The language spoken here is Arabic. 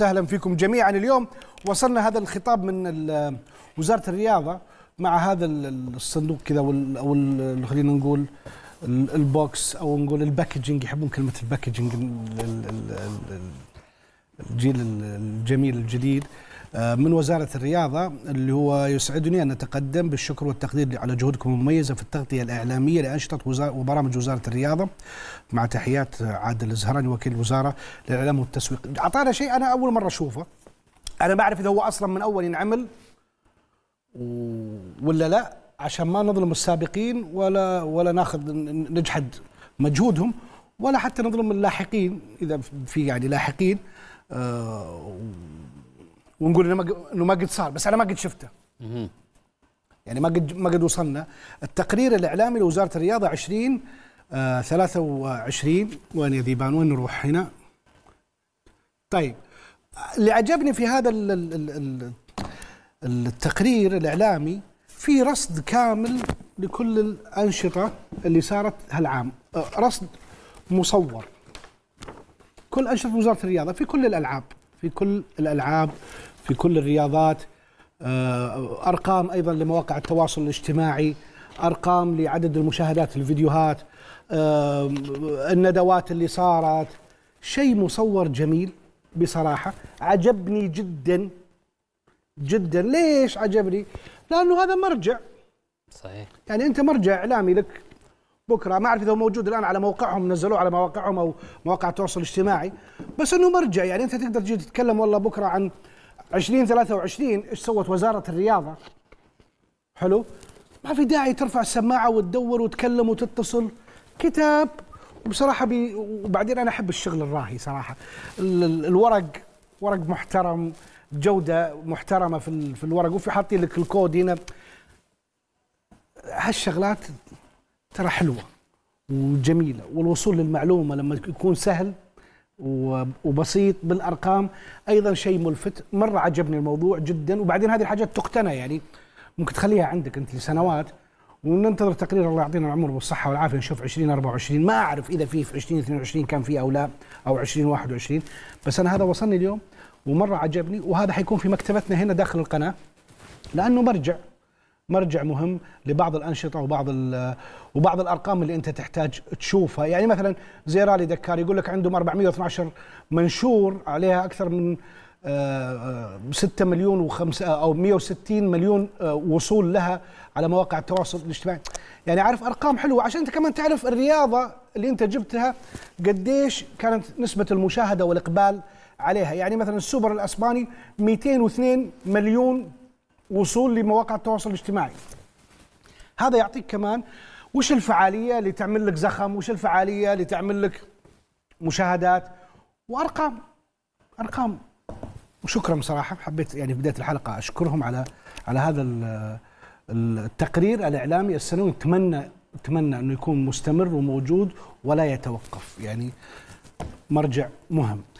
سهلا فيكم جميعا اليوم وصلنا هذا الخطاب من وزاره الرياضه مع هذا الصندوق كذا او خلينا نقول البوكس او نقول الباكجينج يحبون كلمه الباكجينج الجيل الجميل الجديد آه، من وزارة الرياضة اللي هو يسعدني أن أتقدم بالشكر والتقدير على جهودكم المميزة في التغطية الإعلامية لأنشطة وبرامج وزارة الرياضة مع تحيات عادل الزهراني وكيل الوزارة للإعلام والتسويق أعطانا شيء أنا أول مرة أشوفه أنا ما أعرف إذا هو أصلا من أول ينعمل ولا لا عشان ما نظلم السابقين ولا ولا ناخذ نجحد مجهودهم ولا حتى نظلم اللاحقين اذا في يعني لاحقين آه، ونقول انه انه قد صار بس انا ما قد شفته يعني ما قد ما قد وصلنا التقرير الاعلامي لوزاره الرياضه 20 23 آه، وين يا ذيبان وين نروح هنا طيب اللي عجبني في هذا التقرير الاعلامي في رصد كامل لكل الانشطه اللي صارت هالعام آه، رصد مصور كل انشطه وزاره الرياضه في كل الالعاب في كل الألعاب في كل الرياضات آه، أرقام أيضا لمواقع التواصل الاجتماعي أرقام لعدد المشاهدات الفيديوهات آه، الندوات اللي صارت شيء مصور جميل بصراحة عجبني جدا جدا ليش عجبني لأنه هذا مرجع صحيح يعني أنت مرجع إعلامي لك بكره ما اعرف اذا هو موجود الان على موقعهم نزلوه على مواقعهم او مواقع التواصل الاجتماعي بس انه مرجع يعني انت تقدر تجي تتكلم والله بكره عن 2023 ايش سوت وزاره الرياضه حلو ما في داعي ترفع السماعه وتدور وتكلم وتتصل كتاب وبصراحه بي وبعدين انا احب الشغل الراهي صراحه الورق ورق محترم جوده محترمه في في الورق وفي حاطين لك الكود هنا هالشغلات ترى حلوه وجميله والوصول للمعلومه لما يكون سهل وبسيط بالارقام ايضا شيء ملفت مره عجبني الموضوع جدا وبعدين هذه الحاجات تقتنى يعني ممكن تخليها عندك انت لسنوات وننتظر تقرير الله يعطينا العمر والصحه والعافيه نشوف 2024 ما اعرف اذا في في 2022 كان في او لا او 2021 بس انا هذا وصلني اليوم ومره عجبني وهذا حيكون في مكتبتنا هنا داخل القناه لانه مرجع مرجع مهم لبعض الانشطه وبعض وبعض الارقام اللي انت تحتاج تشوفها يعني مثلا زي رالي دكار يقول لك عندهم 412 منشور عليها اكثر من 6 آه، آه، مليون و5 آه، او 160 مليون وصول لها على مواقع التواصل الاجتماعي يعني عارف ارقام حلوه عشان انت كمان تعرف الرياضه اللي انت جبتها قديش كانت نسبه المشاهده والاقبال عليها يعني مثلا السوبر الاسباني 202 مليون وصول لمواقع التواصل الاجتماعي هذا يعطيك كمان وش الفعاليه اللي تعمل لك زخم وش الفعاليه اللي تعمل لك مشاهدات وارقام ارقام وشكرا بصراحه حبيت يعني بدايه الحلقه اشكرهم على على هذا التقرير الاعلامي السنوي اتمنى اتمنى انه يكون مستمر وموجود ولا يتوقف يعني مرجع مهم